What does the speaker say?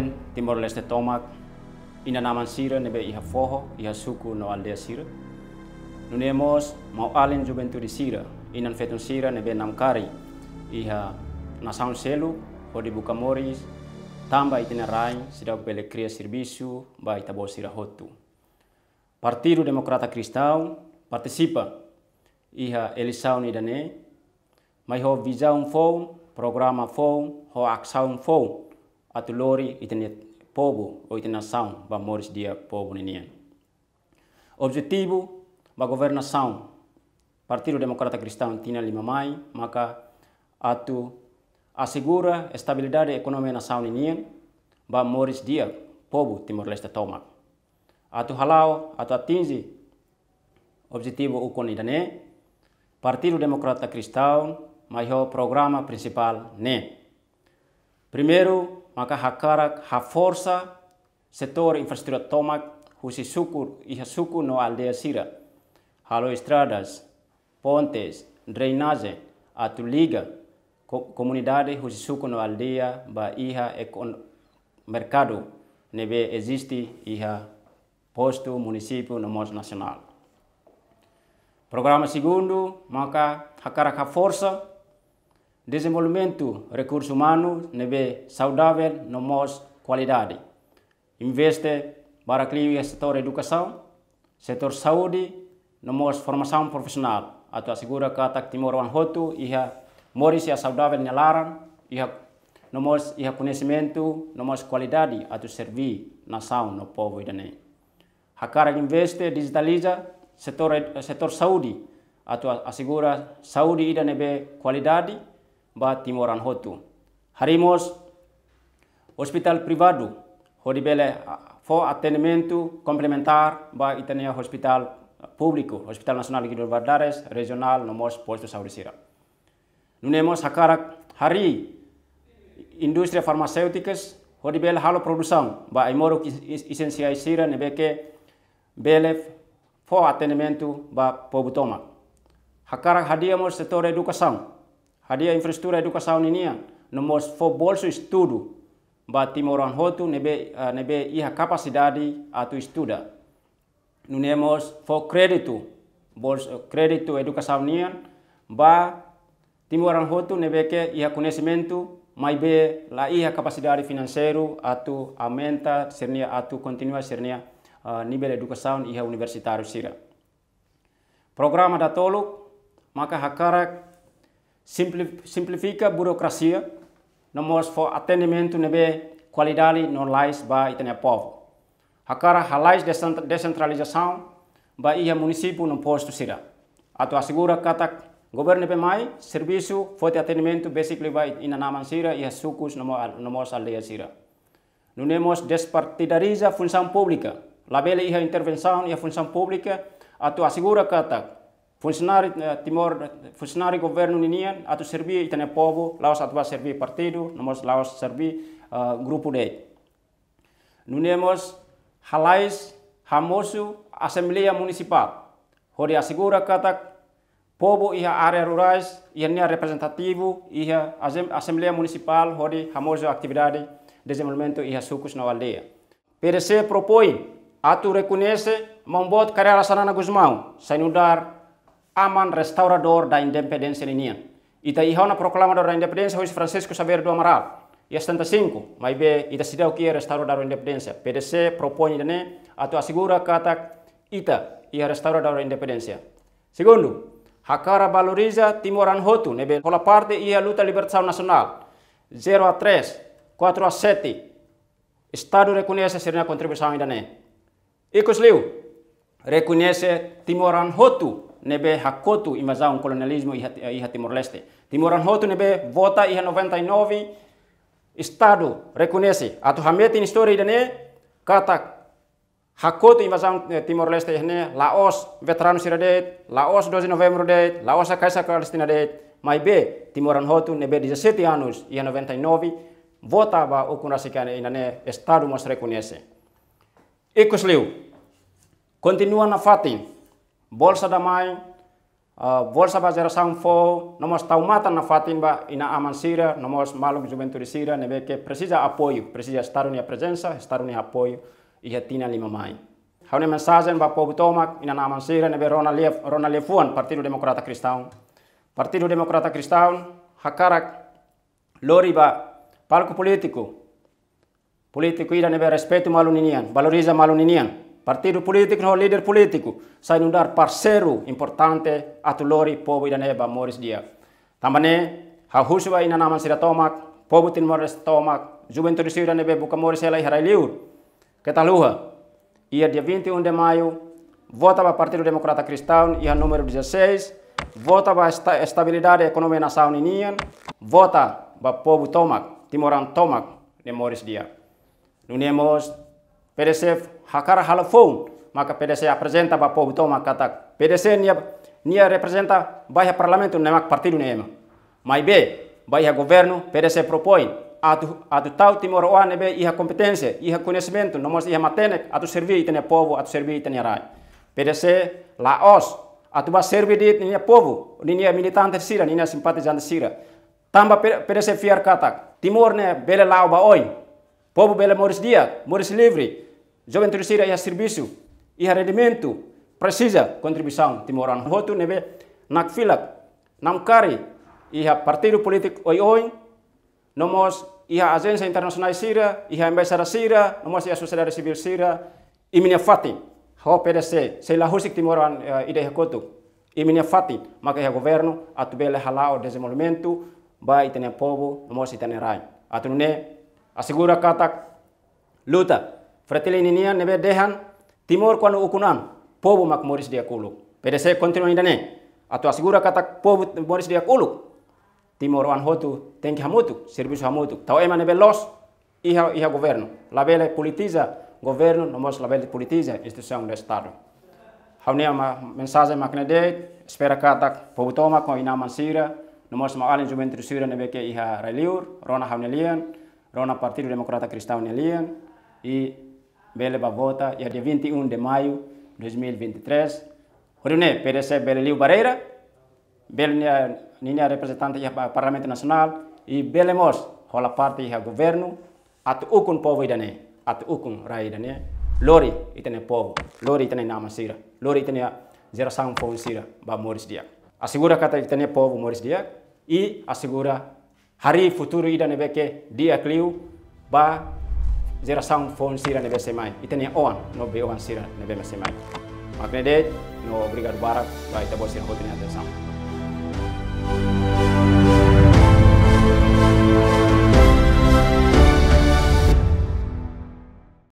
Karen Timor-Leste tomak ina naman sira nebe iha foho iha suku no aldea sira. Nunemos mau alen juventude sira inan fetun sira nebe namkari iha nasaun selu ho di buka moris tamba itinerai sida bele kria sirbisu, ba itabo sira hotu. Partido Demokrata Kristau partisipa, iha elisaun idane mai ho visaun fou programa fou ho aksaun fou atu lori itene povo ou nação ba moris dia povo ninian. Objetivo ba governação Partido Democrata Cristão tinha lima mai maka atu assegura estabilidade econômica nação ninian ba moris dia povo Timor-Leste toma. Atu halau atu atinge objetivo ukon idane Partido Democrata Cristão maior programa principal né. Primeiro, maka hakarak força setor infraestrutura tomak husi Iha suku no aldeia sira, estradas, pontes, drenagem, atuliga, comunidade husi suku no aldeia ba iha ekon mercado nebe existe iha posto município no modo nacional. Programa segundo, maka hakarak força Desenvolvimento recursos humanos neve saudável no mos qualidade. Investe para e setor educação, setor saúde, no mos formação profissional. atua segura kata timor wan hotu iha moris ia saudável nyalaran iha no mos iha conhecimento, no mos qualidade atu servir nação no povo idanei. Hakara investe digitaliza setor setor saúde atua assegura saúde neve qualidade ba timoran hotu harimos hospital privado hodi bele ah, fo atendimento complementar ba itania hospital Publiko, hospital Nasional Guido Vardares regional nomos posto saurisira nunemos hakarak hari Industri farmacêuticas hodi bele halo produção ba imoro isensiaisira nebeke bele fo atendimento ba pobutoma hakarak hadiamos setor educação hadiya infrastruktur educação nian ya. nomor 4 for bolso estudo ba timoran hotu nebe uh, nebe iha capacidade atu studa, no nemos kreditu, eh, crédito kreditu crédito nian ya. ba timoran hotu nebe ke iha conhecimento mai be la iha kapasitari financeiro atu amenta sernia atu kontinua sernia uh, nível educação iha universitário sira programa da toluk maka hakarak simplifica a burocracia, não nomos for atendimento nebe qualidade no lais ba itene povo. Hakara lais descentralização ba ia município no posto sira. Ato assegura katak governo pe mai serviço forte atendimento basically ba ina naman sira ia sukus nomos aldeia sira. Nunemos despartidariza função pública. Labele ia intervenção ia função pública ato assegura katak funcionário eh, Timor, funcionário governo ninian servir e tenha povo laos atau servir partido nomos laos servir uh, eh, grupo de nunemos halais hamosu assembleia municipal onde assegura katak povo iha área rurais a nia representativo iha assembleia municipal hori hamosu atividade desenvolvimento iha sucos na aldeia PDC propõe tu reconhecer, mambot carreira Sanana Guzmão, sem mudar aman restaurador da independência ninian. Ita iha na proclamador da independência Luiz Francisco Xavier do Amaral. E 75, mas ita se deu que é restaurador da independência. PDC propõe né ato assegura kata ita ia restaurador da independência. Segundo, Hakara valoriza Timor Anhotu, nebe pola parte e a luta libertação nacional. 0 a 3, 4 a 7. Estado reconhece a contribuição ainda né. Ecosliu, reconhece Timor Anhotu nebe hakkotu imazao kolonialismo iha Timor Leste. Timuran Hotu nebe vota iha 99 estado reconhece atu hameti histori dene kata hakkotu imazao e, Timor Leste ihne Laos veteran siradet Laos 12 November det Laos kaisa Palestina det maibe Timuran Hotu nebe 17 anos iha 99 vota ba okunrasikane inane estado mos reconhece. Ecosliu continua na fatin bolsa damai uh, bolsa bazar sanfo nomos taumata na fatin ba ina aman sira nomos malum juventude sira nebe que precisa apoio presija estar unia presença estar unia apoio e lima mai haune mensagem ba povo tomak ina na aman sira nebe rona lef rona lefuan partido demokrata Kristaun, partido demokrata Kristaun, hakarak lori ba palco politiku político ira nebe malu maluninian valoriza maluninian Partido politik líder político, sai Saya dar parceiro importante atulori povo ida neba moris dia. Tamane ha vai na naman sira tomak, povo tin moris tomak, juventude sira nebe buka moris ela Que liur. Ketaluha. Ia dia 21 de maio vota para Partido Democrata Cristão ia número 16, vota para esta, estabilidade econômica nação união, vota para povo tomak, timoran tomak, de moris dia. Nunemos PDF hakara hala foun maka PDC apresenta ba povo toma katak PDC nia nia representa baia parlamento nemak partido nema mai be baia governo PDC propõe atu atu tau timor oane be iha competência iha conhecimento não mas iha matene atu servir itene povo atu servir itene rai PDC Laos atu ba servir dit nia povo nia militante sira nia simpatizante sira tamba PDC fiar katak timor ne bele lau ba oi povo bele moris dia moris livre Jovem terceira é serviço e rendimento. Precisa contribuição timoran. Roto fila nakfilak, namkari, e a partido político oi oi, nomos e a agência internacional síria, e a embaixada síria, nomos e a sociedade civil síria, e minha fati, ho PDC, sei lá husik Timorano uh, eh, ide hekotu. E minha fati, Governo é governo, atubele halao desenvolvimento, vai tenha povo, nomos e tenha rai. Atunne, assegura Kata, luta, fratele niniya nebe dehan timor kwanu ukunan pobu mak moris dia kulu pdc continue indane atu asigura kata pobu moris dia kulu timor wan hotu tenki hamutu servisu hamutu tau ema nebe los iha iha governo labele politiza governo nomos labele politiza instituição de estado haunia ma mensaje makne de espera kata pobu toma ko ina mansira nomos ma alin juventude sira nebe ke iha reliur rona haunelian rona partido demokrata cristão nelian i Bele Bavota, e dia 21 de maio de 2023. Reunir PDC Beleliu Barreira, Bele Ninha representante do Parlamento Nacional e Bele Mos, rola parte do governo, atu ukun povo idane, atu ukun rai idane. Lori itene povo, lori itene nama sira, lori itane geração povo sira, ba Moris dia. Assegura kata itene povo Moris dia e assegura hari futuro idane beke dia kliu ba zera sang fon sira nebe semai itani oan no be oan sira nebe semai makne de no obrigado barak vai tá bom sira ada atenção